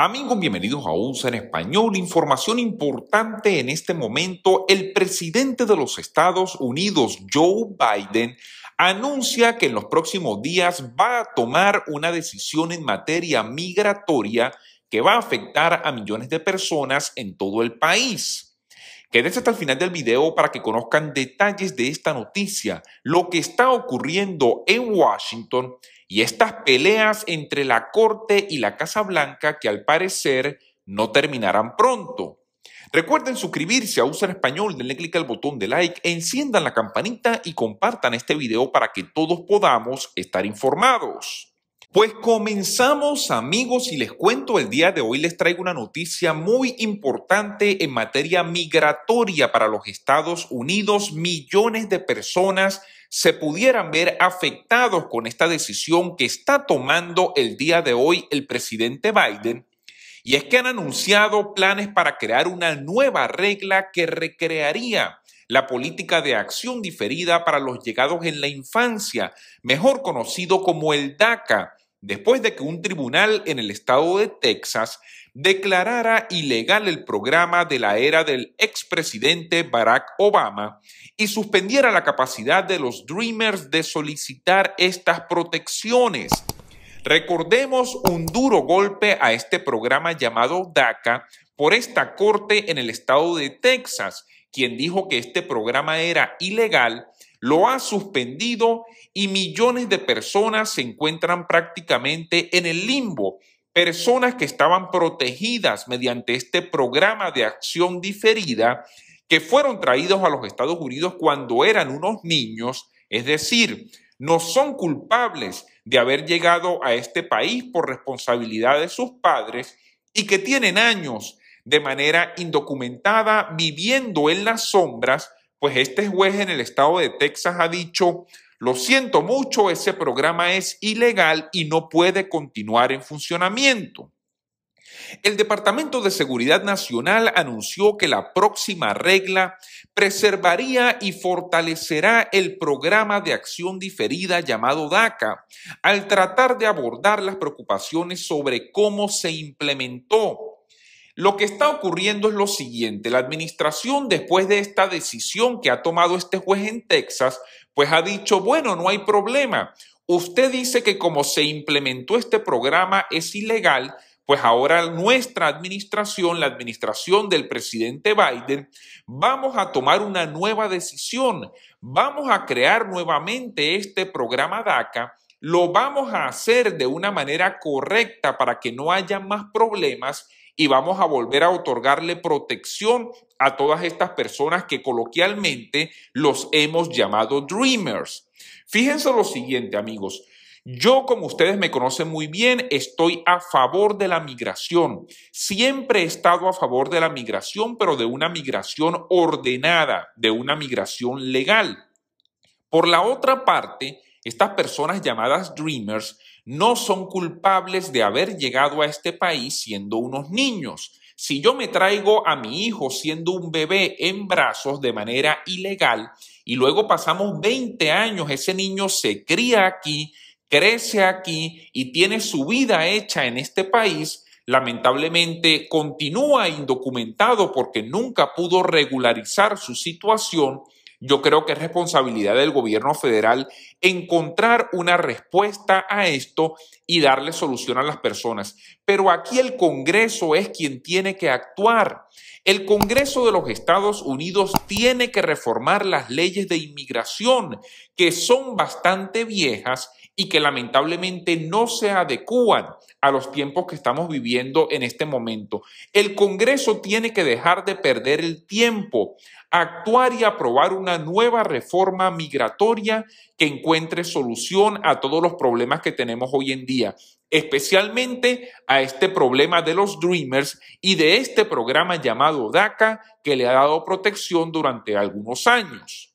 Amigos, bienvenidos a USA en español. Información importante en este momento. El presidente de los Estados Unidos, Joe Biden, anuncia que en los próximos días va a tomar una decisión en materia migratoria que va a afectar a millones de personas en todo el país. Quédense hasta el final del video para que conozcan detalles de esta noticia, lo que está ocurriendo en Washington y estas peleas entre la corte y la Casa Blanca que al parecer no terminarán pronto. Recuerden suscribirse a en Español, denle clic al botón de like, enciendan la campanita y compartan este video para que todos podamos estar informados. Pues comenzamos amigos y les cuento, el día de hoy les traigo una noticia muy importante en materia migratoria para los Estados Unidos. Millones de personas se pudieran ver afectados con esta decisión que está tomando el día de hoy el presidente Biden. Y es que han anunciado planes para crear una nueva regla que recrearía la política de acción diferida para los llegados en la infancia, mejor conocido como el DACA después de que un tribunal en el estado de Texas declarara ilegal el programa de la era del expresidente Barack Obama y suspendiera la capacidad de los Dreamers de solicitar estas protecciones. Recordemos un duro golpe a este programa llamado DACA por esta corte en el estado de Texas, quien dijo que este programa era ilegal lo ha suspendido y millones de personas se encuentran prácticamente en el limbo. Personas que estaban protegidas mediante este programa de acción diferida que fueron traídos a los Estados Unidos cuando eran unos niños, es decir, no son culpables de haber llegado a este país por responsabilidad de sus padres y que tienen años de manera indocumentada viviendo en las sombras pues este juez en el estado de Texas ha dicho, lo siento mucho, ese programa es ilegal y no puede continuar en funcionamiento. El Departamento de Seguridad Nacional anunció que la próxima regla preservaría y fortalecerá el programa de acción diferida llamado DACA al tratar de abordar las preocupaciones sobre cómo se implementó lo que está ocurriendo es lo siguiente, la administración después de esta decisión que ha tomado este juez en Texas, pues ha dicho, bueno, no hay problema. Usted dice que como se implementó este programa es ilegal, pues ahora nuestra administración, la administración del presidente Biden, vamos a tomar una nueva decisión, vamos a crear nuevamente este programa DACA, lo vamos a hacer de una manera correcta para que no haya más problemas y vamos a volver a otorgarle protección a todas estas personas que coloquialmente los hemos llamado dreamers. Fíjense lo siguiente, amigos. Yo, como ustedes me conocen muy bien, estoy a favor de la migración. Siempre he estado a favor de la migración, pero de una migración ordenada, de una migración legal. Por la otra parte, estas personas llamadas Dreamers no son culpables de haber llegado a este país siendo unos niños. Si yo me traigo a mi hijo siendo un bebé en brazos de manera ilegal y luego pasamos 20 años, ese niño se cría aquí, crece aquí y tiene su vida hecha en este país, lamentablemente continúa indocumentado porque nunca pudo regularizar su situación yo creo que es responsabilidad del gobierno federal encontrar una respuesta a esto y darle solución a las personas. Pero aquí el Congreso es quien tiene que actuar. El Congreso de los Estados Unidos tiene que reformar las leyes de inmigración, que son bastante viejas y que lamentablemente no se adecúan a los tiempos que estamos viviendo en este momento. El Congreso tiene que dejar de perder el tiempo, actuar y aprobar una nueva reforma migratoria que encuentre solución a todos los problemas que tenemos hoy en día, especialmente a este problema de los Dreamers y de este programa llamado DACA que le ha dado protección durante algunos años.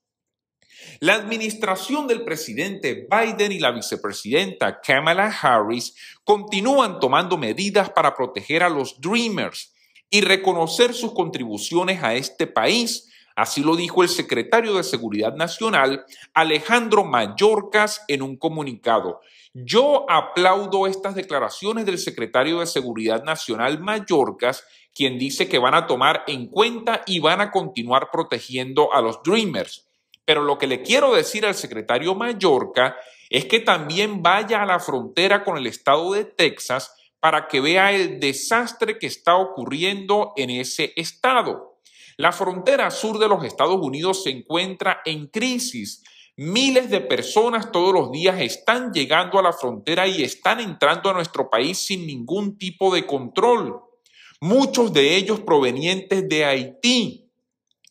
La administración del presidente Biden y la vicepresidenta Kamala Harris continúan tomando medidas para proteger a los Dreamers y reconocer sus contribuciones a este país. Así lo dijo el secretario de Seguridad Nacional, Alejandro Mayorkas, en un comunicado. Yo aplaudo estas declaraciones del secretario de Seguridad Nacional Mayorkas, quien dice que van a tomar en cuenta y van a continuar protegiendo a los Dreamers. Pero lo que le quiero decir al secretario Mallorca es que también vaya a la frontera con el estado de Texas para que vea el desastre que está ocurriendo en ese estado. La frontera sur de los Estados Unidos se encuentra en crisis. Miles de personas todos los días están llegando a la frontera y están entrando a nuestro país sin ningún tipo de control. Muchos de ellos provenientes de Haití.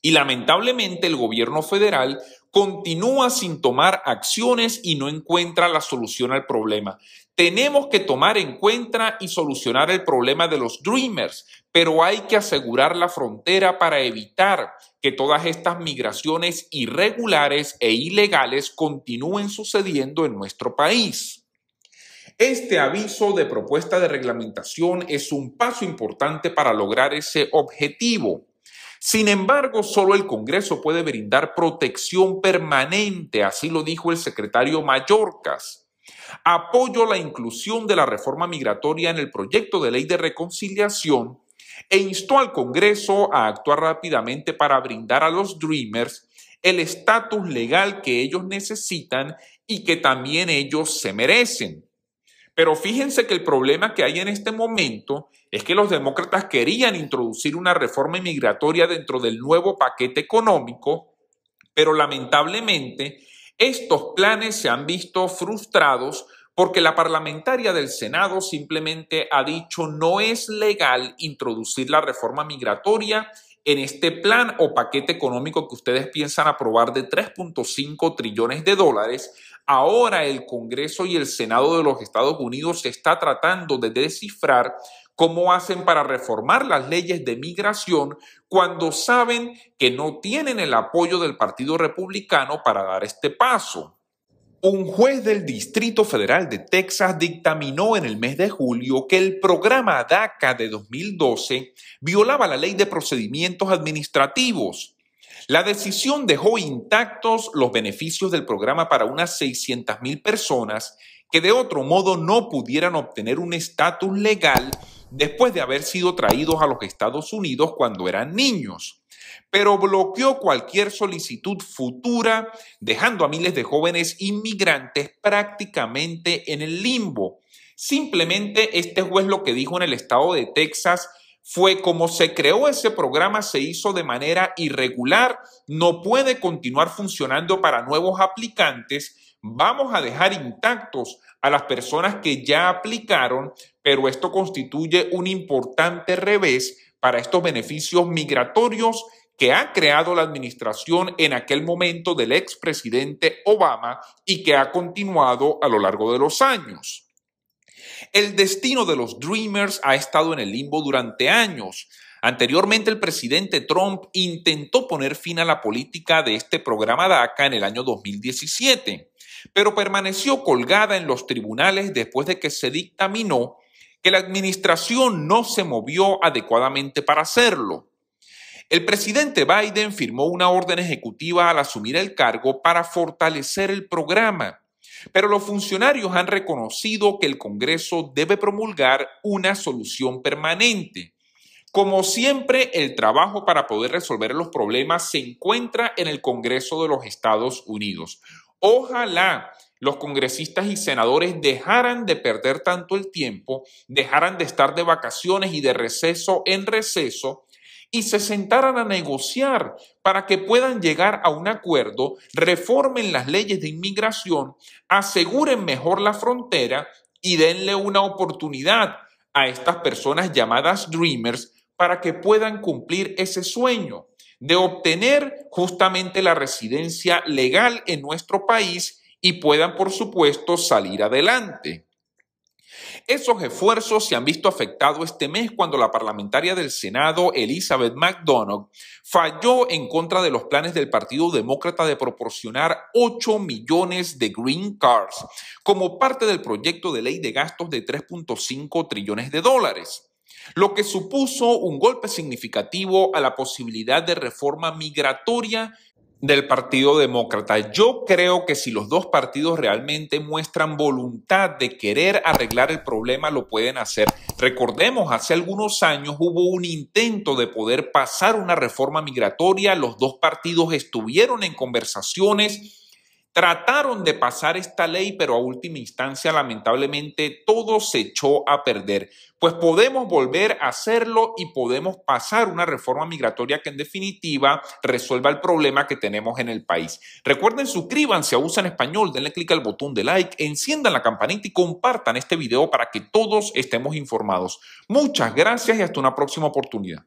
Y lamentablemente el gobierno federal continúa sin tomar acciones y no encuentra la solución al problema. Tenemos que tomar en cuenta y solucionar el problema de los Dreamers, pero hay que asegurar la frontera para evitar que todas estas migraciones irregulares e ilegales continúen sucediendo en nuestro país. Este aviso de propuesta de reglamentación es un paso importante para lograr ese objetivo. Sin embargo, solo el Congreso puede brindar protección permanente, así lo dijo el secretario Mallorcas. Apoyo la inclusión de la reforma migratoria en el proyecto de ley de reconciliación e instó al Congreso a actuar rápidamente para brindar a los Dreamers el estatus legal que ellos necesitan y que también ellos se merecen. Pero fíjense que el problema que hay en este momento es que los demócratas querían introducir una reforma migratoria dentro del nuevo paquete económico, pero lamentablemente estos planes se han visto frustrados porque la parlamentaria del Senado simplemente ha dicho no es legal introducir la reforma migratoria en este plan o paquete económico que ustedes piensan aprobar de 3.5 trillones de dólares, ahora el Congreso y el Senado de los Estados Unidos se está tratando de descifrar cómo hacen para reformar las leyes de migración cuando saben que no tienen el apoyo del Partido Republicano para dar este paso. Un juez del Distrito Federal de Texas dictaminó en el mes de julio que el programa DACA de 2012 violaba la ley de procedimientos administrativos. La decisión dejó intactos los beneficios del programa para unas 600.000 personas que de otro modo no pudieran obtener un estatus legal después de haber sido traídos a los Estados Unidos cuando eran niños pero bloqueó cualquier solicitud futura, dejando a miles de jóvenes inmigrantes prácticamente en el limbo. Simplemente este juez lo que dijo en el estado de Texas fue como se creó ese programa, se hizo de manera irregular, no puede continuar funcionando para nuevos aplicantes. Vamos a dejar intactos a las personas que ya aplicaron, pero esto constituye un importante revés para estos beneficios migratorios que ha creado la administración en aquel momento del expresidente Obama y que ha continuado a lo largo de los años. El destino de los Dreamers ha estado en el limbo durante años. Anteriormente, el presidente Trump intentó poner fin a la política de este programa DACA en el año 2017, pero permaneció colgada en los tribunales después de que se dictaminó que la administración no se movió adecuadamente para hacerlo. El presidente Biden firmó una orden ejecutiva al asumir el cargo para fortalecer el programa, pero los funcionarios han reconocido que el Congreso debe promulgar una solución permanente. Como siempre, el trabajo para poder resolver los problemas se encuentra en el Congreso de los Estados Unidos. Ojalá los congresistas y senadores dejaran de perder tanto el tiempo, dejaran de estar de vacaciones y de receso en receso y se sentaran a negociar para que puedan llegar a un acuerdo, reformen las leyes de inmigración, aseguren mejor la frontera y denle una oportunidad a estas personas llamadas Dreamers para que puedan cumplir ese sueño de obtener justamente la residencia legal en nuestro país y puedan, por supuesto, salir adelante. Esos esfuerzos se han visto afectados este mes cuando la parlamentaria del Senado, Elizabeth McDonough, falló en contra de los planes del Partido Demócrata de proporcionar 8 millones de green cards como parte del proyecto de ley de gastos de 3.5 trillones de dólares lo que supuso un golpe significativo a la posibilidad de reforma migratoria del Partido Demócrata. Yo creo que si los dos partidos realmente muestran voluntad de querer arreglar el problema, lo pueden hacer. Recordemos, hace algunos años hubo un intento de poder pasar una reforma migratoria, los dos partidos estuvieron en conversaciones Trataron de pasar esta ley, pero a última instancia lamentablemente todo se echó a perder. Pues podemos volver a hacerlo y podemos pasar una reforma migratoria que en definitiva resuelva el problema que tenemos en el país. Recuerden, suscribanse a USA en Español, denle clic al botón de like, enciendan la campanita y compartan este video para que todos estemos informados. Muchas gracias y hasta una próxima oportunidad.